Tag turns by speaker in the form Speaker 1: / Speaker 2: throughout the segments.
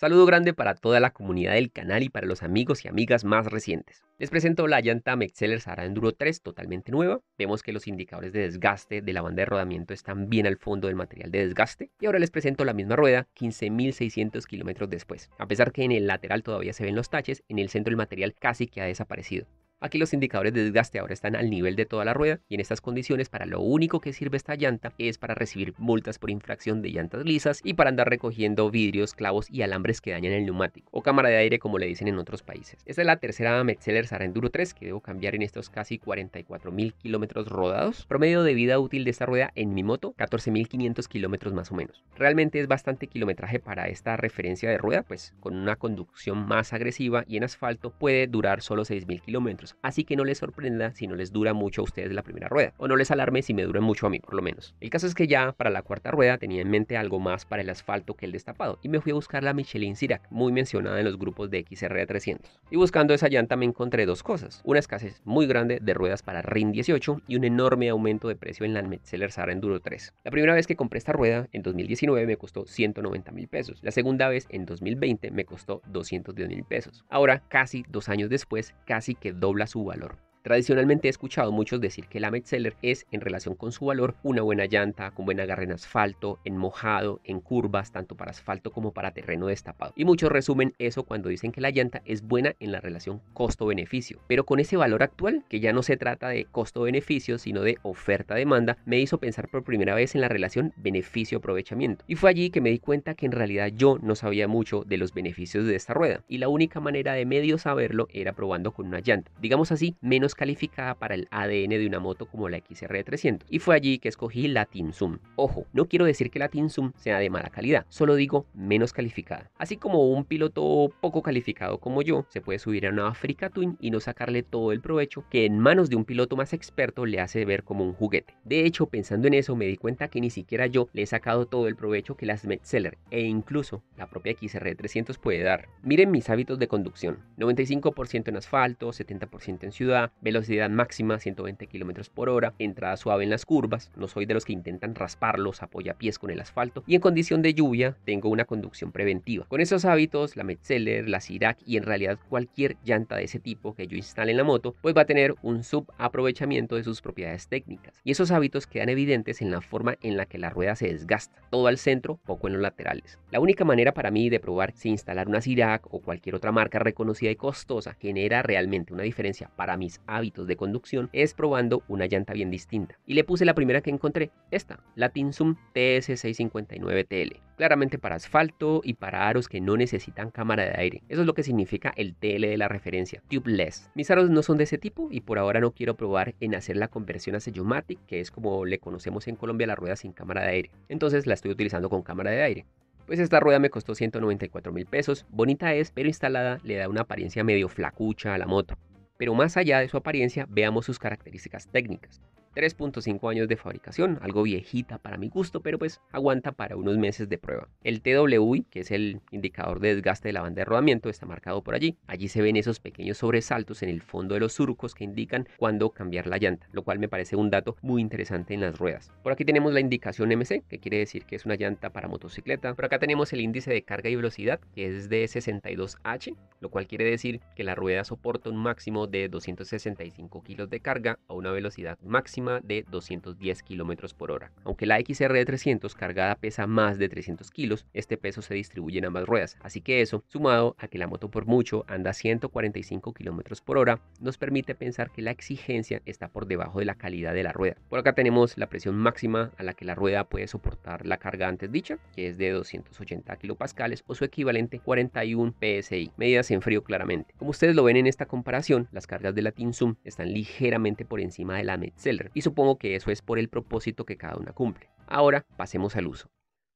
Speaker 1: Saludo grande para toda la comunidad del canal y para los amigos y amigas más recientes. Les presento la llanta Mexceler Sahara Enduro 3 totalmente nueva. Vemos que los indicadores de desgaste de la banda de rodamiento están bien al fondo del material de desgaste. Y ahora les presento la misma rueda 15.600 kilómetros después. A pesar que en el lateral todavía se ven los taches, en el centro el material casi que ha desaparecido. Aquí los indicadores de desgaste ahora están al nivel de toda la rueda y en estas condiciones para lo único que sirve esta llanta es para recibir multas por infracción de llantas lisas y para andar recogiendo vidrios, clavos y alambres que dañan el neumático o cámara de aire como le dicen en otros países. Esta es la tercera Metzeler Sara Enduro 3 que debo cambiar en estos casi 44.000 kilómetros rodados. Promedio de vida útil de esta rueda en mi moto 14.500 kilómetros más o menos. Realmente es bastante kilometraje para esta referencia de rueda pues con una conducción más agresiva y en asfalto puede durar solo 6.000 kilómetros así que no les sorprenda si no les dura mucho a ustedes la primera rueda, o no les alarme si me dura mucho a mí por lo menos. El caso es que ya para la cuarta rueda tenía en mente algo más para el asfalto que el destapado, y me fui a buscar la Michelin Sirac, muy mencionada en los grupos de XR300. Y buscando esa llanta me encontré dos cosas, una escasez muy grande de ruedas para RIN 18 y un enorme aumento de precio en la Metzeler Sara Enduro 3. La primera vez que compré esta rueda, en 2019, me costó 190 mil pesos. La segunda vez, en 2020, me costó 210 mil pesos. Ahora, casi dos años después, casi que doble su valor. Tradicionalmente he escuchado muchos decir que la Metzeler es, en relación con su valor, una buena llanta, con buena agarre en asfalto, en mojado, en curvas, tanto para asfalto como para terreno destapado. Y muchos resumen eso cuando dicen que la llanta es buena en la relación costo-beneficio. Pero con ese valor actual, que ya no se trata de costo-beneficio, sino de oferta-demanda, me hizo pensar por primera vez en la relación beneficio-aprovechamiento. Y fue allí que me di cuenta que en realidad yo no sabía mucho de los beneficios de esta rueda. Y la única manera de medio saberlo era probando con una llanta. Digamos así, menos calificada para el ADN de una moto como la XR300 y fue allí que escogí la Team Zoom. Ojo, no quiero decir que la Team Zoom sea de mala calidad, solo digo menos calificada. Así como un piloto poco calificado como yo se puede subir a una Africa Twin y no sacarle todo el provecho que en manos de un piloto más experto le hace ver como un juguete. De hecho, pensando en eso me di cuenta que ni siquiera yo le he sacado todo el provecho que las Metzeler e incluso la propia XR300 puede dar. Miren mis hábitos de conducción, 95% en asfalto, 70% en ciudad, Velocidad máxima 120 km por hora, entrada suave en las curvas, no soy de los que intentan raspar los pies con el asfalto y en condición de lluvia tengo una conducción preventiva. Con esos hábitos, la Metzeler, la Sirac y en realidad cualquier llanta de ese tipo que yo instale en la moto, pues va a tener un subaprovechamiento de sus propiedades técnicas. Y esos hábitos quedan evidentes en la forma en la que la rueda se desgasta, todo al centro, poco en los laterales. La única manera para mí de probar si instalar una Sirac o cualquier otra marca reconocida y costosa genera realmente una diferencia para mis hábitos de conducción es probando una llanta bien distinta. Y le puse la primera que encontré, esta, la Tinsum TS659TL claramente para asfalto y para aros que no necesitan cámara de aire. Eso es lo que significa el TL de la referencia, tubeless. Mis aros no son de ese tipo y por ahora no quiero probar en hacer la conversión a Sellomatic, que es como le conocemos en Colombia la rueda sin cámara de aire. Entonces la estoy utilizando con cámara de aire. Pues esta rueda me costó 194 mil pesos, bonita es, pero instalada le da una apariencia medio flacucha a la moto. Pero más allá de su apariencia, veamos sus características técnicas. 3.5 años de fabricación, algo viejita para mi gusto, pero pues aguanta para unos meses de prueba. El TWI, que es el indicador de desgaste de la banda de rodamiento, está marcado por allí. Allí se ven esos pequeños sobresaltos en el fondo de los surcos que indican cuándo cambiar la llanta, lo cual me parece un dato muy interesante en las ruedas. Por aquí tenemos la indicación MC, que quiere decir que es una llanta para motocicleta. Por acá tenemos el índice de carga y velocidad, que es de 62H, lo cual quiere decir que la rueda soporta un máximo de 265 kilos de carga a una velocidad máxima de 210 km por hora. Aunque la XR300 de cargada pesa más de 300 kilos, este peso se distribuye en ambas ruedas, así que eso, sumado a que la moto por mucho anda a 145 km por hora, nos permite pensar que la exigencia está por debajo de la calidad de la rueda. Por acá tenemos la presión máxima a la que la rueda puede soportar la carga antes dicha, que es de 280 kPa o su equivalente 41 psi, medidas en frío claramente. Como ustedes lo ven en esta comparación, las cargas de la Zoom están ligeramente por encima de la Metzeler, y supongo que eso es por el propósito que cada una cumple. Ahora pasemos al uso.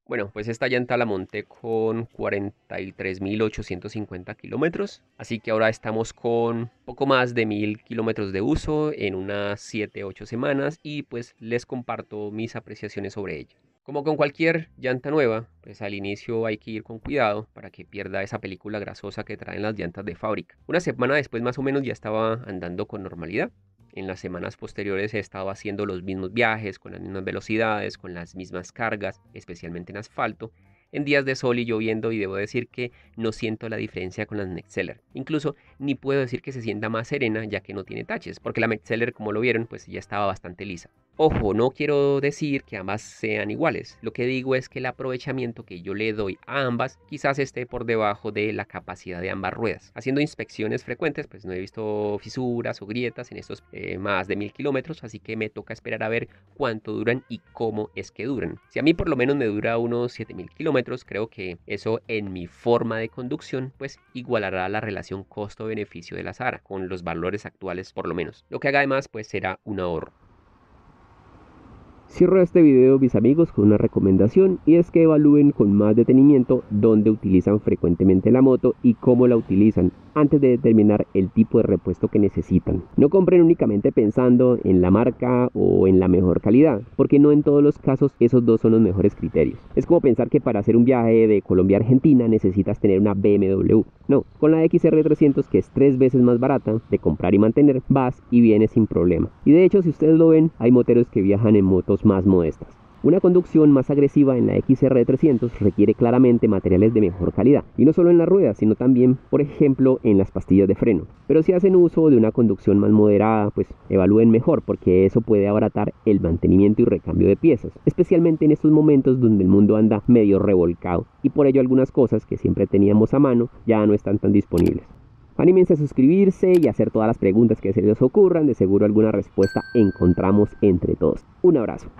Speaker 1: Bueno, pues esta llanta la monté con 43.850 kilómetros, así que ahora estamos con poco más de 1.000 kilómetros de uso en unas 7-8 semanas y pues les comparto mis apreciaciones sobre ella. Como con cualquier llanta nueva, pues al inicio hay que ir con cuidado para que pierda esa película grasosa que traen las llantas de fábrica. Una semana después más o menos ya estaba andando con normalidad, en las semanas posteriores he estado haciendo los mismos viajes, con las mismas velocidades, con las mismas cargas, especialmente en asfalto, en días de sol y lloviendo y debo decir que no siento la diferencia con las Metzeler. Incluso ni puedo decir que se sienta más serena ya que no tiene taches, porque la Metzeler como lo vieron pues ya estaba bastante lisa. Ojo, no quiero decir que ambas sean iguales, lo que digo es que el aprovechamiento que yo le doy a ambas quizás esté por debajo de la capacidad de ambas ruedas. Haciendo inspecciones frecuentes, pues no he visto fisuras o grietas en estos eh, más de mil kilómetros, así que me toca esperar a ver cuánto duran y cómo es que duran. Si a mí por lo menos me dura unos 7000 kilómetros, creo que eso en mi forma de conducción, pues igualará la relación costo-beneficio de la Zara con los valores actuales por lo menos, lo que haga además pues será un ahorro. Cierro este video mis amigos con una recomendación y es que evalúen con más detenimiento dónde utilizan frecuentemente la moto y cómo la utilizan antes de determinar el tipo de repuesto que necesitan. No compren únicamente pensando en la marca o en la mejor calidad, porque no en todos los casos esos dos son los mejores criterios. Es como pensar que para hacer un viaje de Colombia a Argentina necesitas tener una BMW. No, con la XR300 que es tres veces más barata de comprar y mantener, vas y vienes sin problema. Y de hecho, si ustedes lo ven, hay moteros que viajan en motos más modestas. Una conducción más agresiva en la XR300 requiere claramente materiales de mejor calidad, y no solo en las ruedas, sino también, por ejemplo, en las pastillas de freno. Pero si hacen uso de una conducción más moderada, pues evalúen mejor, porque eso puede abaratar el mantenimiento y recambio de piezas, especialmente en estos momentos donde el mundo anda medio revolcado, y por ello algunas cosas que siempre teníamos a mano ya no están tan disponibles. Anímense a suscribirse y a hacer todas las preguntas que se les ocurran, de seguro alguna respuesta encontramos entre todos. Un abrazo.